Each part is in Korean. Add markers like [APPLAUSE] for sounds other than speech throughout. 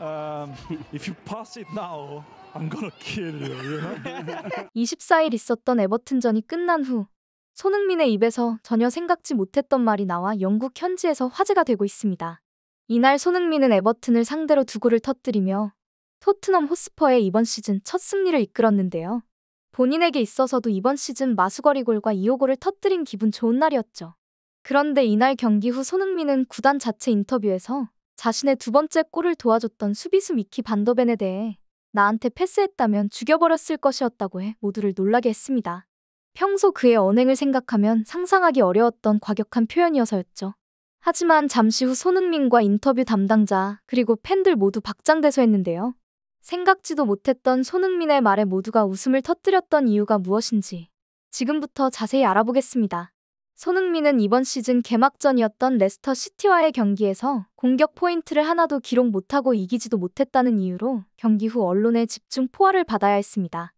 Um, if you pass it now, I'm gonna kill you. you know? 24일 [LAUGHS] 있었던 에버튼전이 끝난 후 손흥민의 입에서 전혀 생각지 못했던 말이 나와 영국 현지에서 화제가 되고 있습니다. 이날 손흥민은 에버튼을 상대로 두 골을 터뜨리며 토트넘 호스퍼의 이번 시즌 첫 승리를 이끌었는데요. 본인에게 있어서도 이번 시즌 마수거리 골과 2호 골을 터뜨린 기분 좋은 날이었죠. 그런데 이날 경기 후 손흥민은 구단 자체 인터뷰에서 자신의 두 번째 골을 도와줬던 수비수 미키 반더벤에 대해 나한테 패스했다면 죽여버렸을 것이었다고 해 모두를 놀라게 했습니다. 평소 그의 언행을 생각하면 상상하기 어려웠던 과격한 표현이어서였죠. 하지만 잠시 후 손흥민과 인터뷰 담당자 그리고 팬들 모두 박장대소했는데요. 생각지도 못했던 손흥민의 말에 모두가 웃음을 터뜨렸던 이유가 무엇인지 지금부터 자세히 알아보겠습니다. 손흥민은 이번 시즌 개막전이었던 레스터 시티와의 경기에서 공격 포인트를 하나도 기록 못하고 이기지도 못했다는 이유로 경기 후언론에 집중 포화를 받아야 했습니다.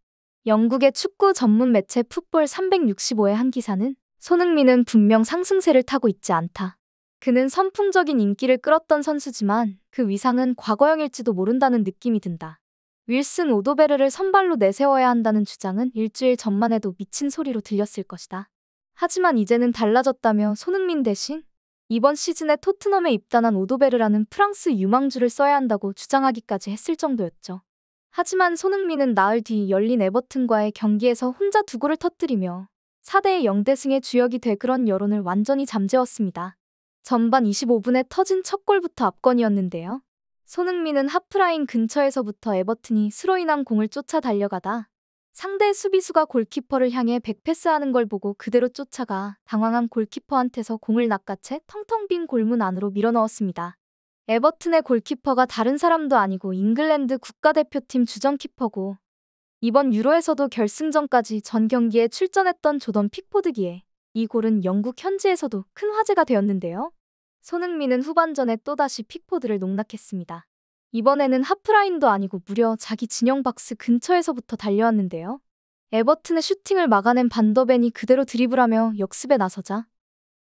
영국의 축구 전문 매체 풋볼 365의 한 기사는 손흥민은 분명 상승세를 타고 있지 않다. 그는 선풍적인 인기를 끌었던 선수지만 그 위상은 과거형일지도 모른다는 느낌이 든다. 윌슨 오도베르를 선발로 내세워야 한다는 주장은 일주일 전만 해도 미친 소리로 들렸을 것이다. 하지만 이제는 달라졌다며 손흥민 대신 이번 시즌에 토트넘에 입단한 오도베르라는 프랑스 유망주를 써야 한다고 주장하기까지 했을 정도였죠. 하지만 손흥민은 나흘 뒤 열린 에버튼과의 경기에서 혼자 두 골을 터뜨리며 4대 의 0대 승의 주역이 돼 그런 여론을 완전히 잠재웠습니다. 전반 25분에 터진 첫 골부터 압권이었는데요. 손흥민은 하프라인 근처에서부터 에버튼이 스로인한 공을 쫓아 달려가다 상대 수비수가 골키퍼를 향해 백패스하는 걸 보고 그대로 쫓아가 당황한 골키퍼한테서 공을 낚아채 텅텅 빈 골문 안으로 밀어넣었습니다. 에버튼의 골키퍼가 다른 사람도 아니고 잉글랜드 국가대표팀 주전키퍼고 이번 유로에서도 결승전까지 전 경기에 출전했던 조던 픽포드기에 이 골은 영국 현지에서도 큰 화제가 되었는데요. 손흥민은 후반전에 또다시 픽포드를 농락했습니다. 이번에는 하프라인도 아니고 무려 자기 진영 박스 근처에서부터 달려왔는데요. 에버튼의 슈팅을 막아낸 반더벤이 그대로 드리블하며 역습에 나서자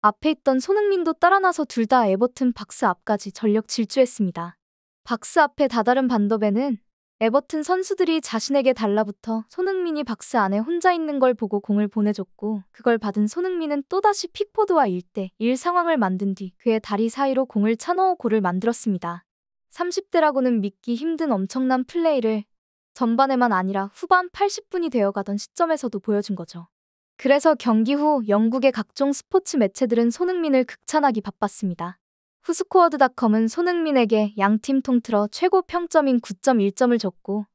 앞에 있던 손흥민도 따라 나서 둘 다 에버튼 박스 앞까지 전력 질주했습니다. 박스 앞에 다다른 반더벤은 에버튼 선수들이 자신에게 달라붙어 손흥민이 박스 안에 혼자 있는 걸 보고 공을 보내줬고 그걸 받은 손흥민은 또다시 픽포드와 1대1 상황을 만든 뒤 그의 다리 사이로 공을 차넣어 골을 만들었습니다. 30대라고는 믿기 힘든 엄청난 플레이를 전반에만 아니라 후반 80분이 되어가던 시점에서도 보여준 거죠. 그래서 경기 후 영국의 각종 스포츠 매체들은 손흥민을 극찬하기 바빴습니다. 후스코어드닷컴은 손흥민에게 양팀 통틀어 최고 평점인 9.1점을 줬고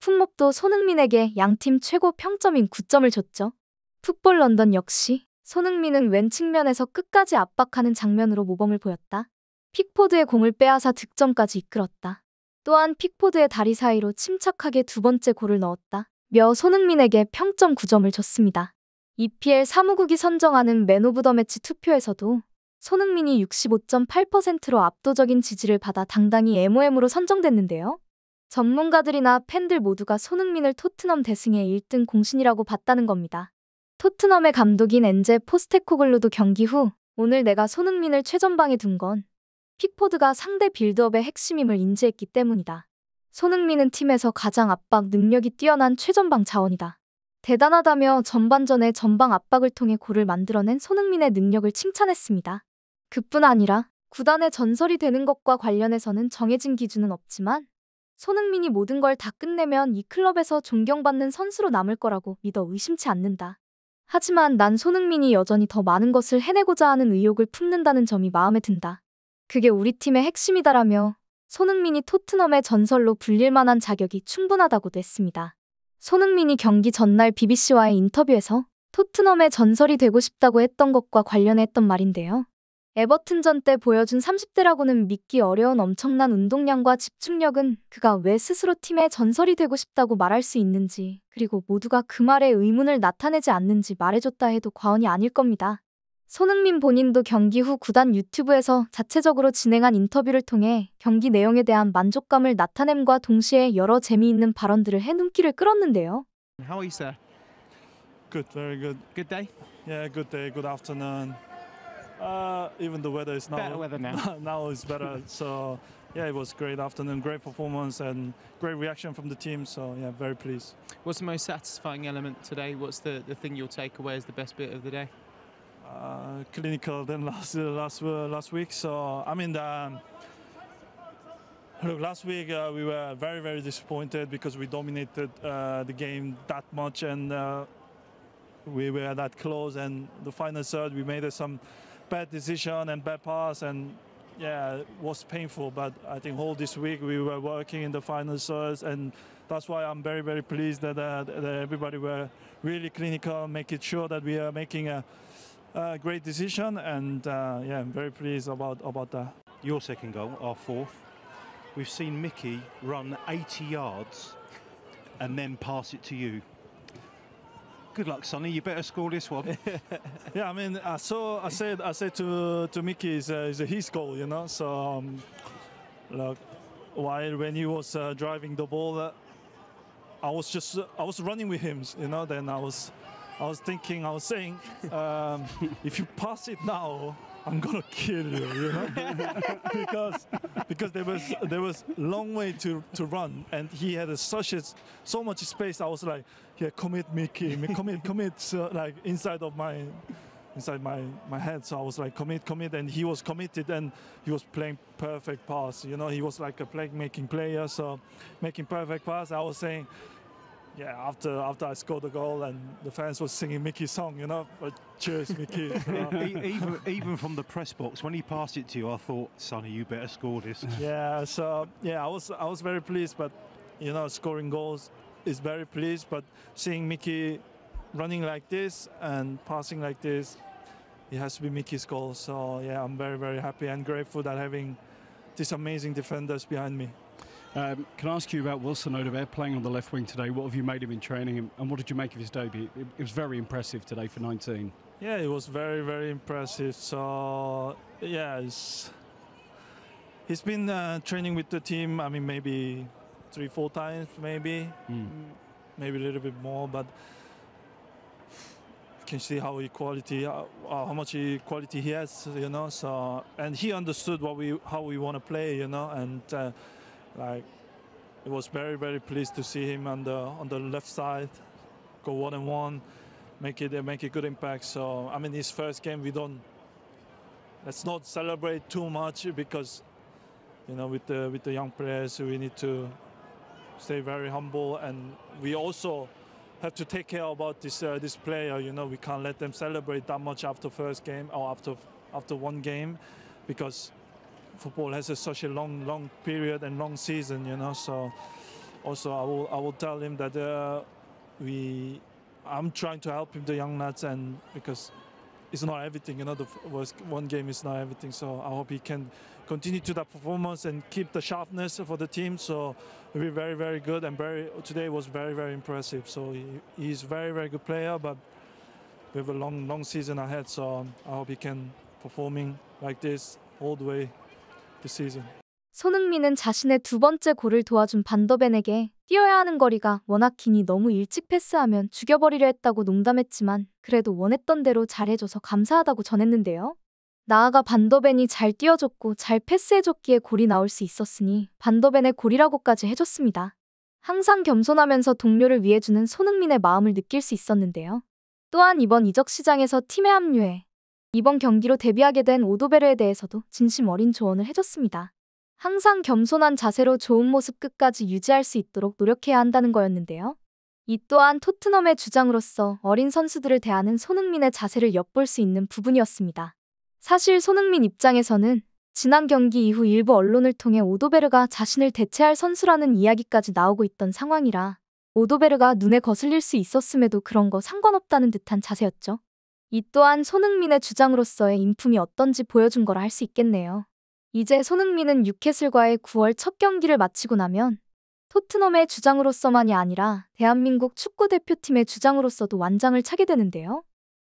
품목도 손흥민에게 양팀 최고 평점인 9점을 줬죠. 풋볼 런던 역시 손흥민은 왼 측면에서 끝까지 압박하는 장면으로 모범을 보였다. 픽포드의 공을 빼앗아 득점까지 이끌었다. 또한 픽포드의 다리 사이로 침착하게 두 번째 골을 넣었다. 며 손흥민에게 평점 9점을 줬습니다. EPL 사무국이 선정하는 맨 오브 더 매치 투표에서도 손흥민이 65.8%로 압도적인 지지를 받아 당당히 MOM으로 선정됐는데요. 전문가들이나 팬들 모두가 손흥민을 토트넘 대승의 1등 공신이라고 봤다는 겁니다. 토트넘의 감독인 엔제 포스테코글루도 경기 후 오늘 내가 손흥민을 최전방에 둔건 픽포드가 상대 빌드업의 핵심임을 인지했기 때문이다. 손흥민은 팀에서 가장 압박 능력이 뛰어난 최전방 자원이다. 대단하다며 전반전에 전방 압박을 통해 골을 만들어낸 손흥민의 능력을 칭찬했습니다. 그뿐 아니라 구단의 전설이 되는 것과 관련해서는 정해진 기준은 없지만 손흥민이 모든 걸 다 끝내면 이 클럽에서 존경받는 선수로 남을 거라고 믿어 의심치 않는다. 하지만 난 손흥민이 여전히 더 많은 것을 해내고자 하는 의욕을 품는다는 점이 마음에 든다. 그게 우리 팀의 핵심이다라며 손흥민이 토트넘의 전설로 불릴 만한 자격이 충분하다고도 했습니다. 손흥민이 경기 전날 BBC와의 인터뷰에서 토트넘의 전설이 되고 싶다고 했던 것과 관련해 했던 말인데요. 에버튼전 때 보여준 30대라고는 믿기 어려운 엄청난 운동량과 집중력은 그가 왜 스스로 팀의 전설이 되고 싶다고 말할 수 있는지, 그리고 모두가 그 말에 의문을 나타내지 않는지 말해줬다 해도 과언이 아닐 겁니다. 손흥민 본인도 경기 후 구단 유튜브에서 자체적으로 진행한 인터뷰를 통해 경기 내용에 대한 만족감을 나타냄과 동시에 여러 재미있는 발언들을 해 눈길을 끌었는데요. How are you, sir? Good, very good. Good day? Yeah, good day, good afternoon. Uh, even the weather is now better weather now. now is better. So yeah, it was great afternoon, great performance, and great reaction from the team. So yeah, very pleased. What's the most satisfying element today? What's the the thing you'll take away as the best bit of the day? clinical than last uh, last uh, last week. So I mean, um, look, last week uh, we were very very disappointed because we dominated the game that much and we were that close and the final third we made some bad decision and bad pass and yeah it was painful but i think all this week we were working in the final third and that's why i'm very very pleased that, uh, that everybody were really clinical making sure that we are making a uh, great decision, and uh, yeah, I'm very pleased about about that. Your second goal, our fourth. We've seen Mickey run 80 yards and then pass it to you. Good luck, Sonny. You better score this one. [LAUGHS] [LAUGHS] yeah, I mean, I saw. I said. I said to to Mickey, it's, uh, it's his goal, you know. So, um, look, while when he was uh, driving the ball, uh, I was just I was running with him, you know. Then I was I was thinking, I was saying, um, if you pass it now, I'm gonna kill you, you know, [LAUGHS] because because there was there was long way to to run, and he had a, such a, so much space. I was like, yeah, commit, Mickey, commit, commit, so, like inside of my inside my my head. So I was like, commit, commit, and he was committed, and he was playing perfect pass. You know, he was like a playmaking player, so making perfect pass. I was saying, yeah, after after I scored the goal and the fans were singing Mickey's song, you know, cheers, Mickey. [LAUGHS] even even from the press box, when he passed it to you, I thought, Sonny, you better score this. [LAUGHS] Yeah, so yeah, I was I was very pleased, but you know, scoring goals is very pleased, but seeing Mickey running like this and passing like this, it has to be Mickey's goal. So yeah, I'm very very happy and grateful that having these amazing defenders behind me. Um, can I ask you about Wilson Odebert playing on the left wing today? What have you made him in training and, what did you make of his debut? It, it, was very impressive today for 19. Yeah, it was very, very impressive. So, yeah, he's been uh, training with the team, I mean, maybe three, four times, maybe, mm. maybe a little bit more, but you can see how he quality, how, uh, uh, how much equality quality he has, you know. So, and he understood what we, how we want to play, you know, and uh, like, it was very, very pleased to see him on the on the left side, go one and one, make it make a good impact. So I mean, his first game, we don't let's not celebrate too much because you know with the with the young players, we need to stay very humble, and we also have to take care about this uh, this player. You know, we can't let them celebrate that much after first game or after after one game because football has a, such a long, long period and long season, you know. So also I will, I will tell him that uh, we, I'm trying to help him, the young lads, and because it's not everything, you know, the one game is not everything. So I hope he can continue to that performance and keep the sharpness for the team. So we're very, very good, and very today was very, very impressive. So he, he's very, very good player, but we have a long, long season ahead. So I hope he can performing like this all the way 손흥민은 자신의 두 번째 골을 도와준 반더벤에게 뛰어야 하는 거리가 워낙 기니 너무 일찍 패스하면 죽여버리려 했다고 농담했지만 그래도 원했던 대로 잘해줘서 감사하다고 전했는데요. 나아가 반더벤이 잘 뛰어줬고 잘 패스해줬기에 골이 나올 수 있었으니 반더벤의 골이라고까지 해줬습니다. 항상 겸손하면서 동료를 위해주는 손흥민의 마음을 느낄 수 있었는데요. 또한 이번 이적 시장에서 팀에 합류해 이번 경기로 데뷔하게 된 오도베르에 대해서도 진심 어린 조언을 해줬습니다. 항상 겸손한 자세로 좋은 모습 끝까지 유지할 수 있도록 노력해야 한다는 거였는데요. 이 또한 토트넘의 주장으로서 어린 선수들을 대하는 손흥민의 자세를 엿볼 수 있는 부분이었습니다. 사실 손흥민 입장에서는 지난 경기 이후 일부 언론을 통해 오도베르가 자신을 대체할 선수라는 이야기까지 나오고 있던 상황이라 오도베르가 눈에 거슬릴 수 있었음에도 그런 거 상관없다는 듯한 자세였죠. 이 또한 손흥민의 주장으로서의 인품이 어떤지 보여준 거라 할 수 있겠네요. 이제 손흥민은 뉴캐슬과의 9월 첫 경기를 마치고 나면 토트넘의 주장으로서만이 아니라 대한민국 축구 대표팀의 주장으로서도 완장을 차게 되는데요.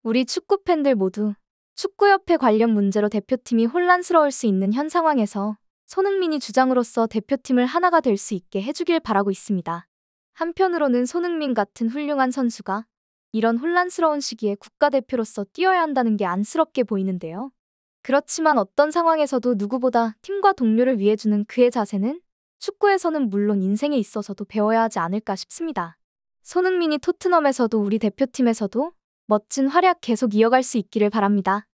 우리 축구 팬들 모두 축구협회 관련 문제로 대표팀이 혼란스러울 수 있는 현 상황에서 손흥민이 주장으로서 대표팀을 하나가 될 수 있게 해주길 바라고 있습니다. 한편으로는 손흥민 같은 훌륭한 선수가 이런 혼란스러운 시기에 국가대표로서 뛰어야 한다는 게 안쓰럽게 보이는데요. 그렇지만 어떤 상황에서도 누구보다 팀과 동료를 위해 주는 그의 자세는 축구에서는 물론 인생에 있어서도 배워야 하지 않을까 싶습니다. 손흥민이 토트넘에서도 우리 대표팀에서도 멋진 활약 계속 이어갈 수 있기를 바랍니다.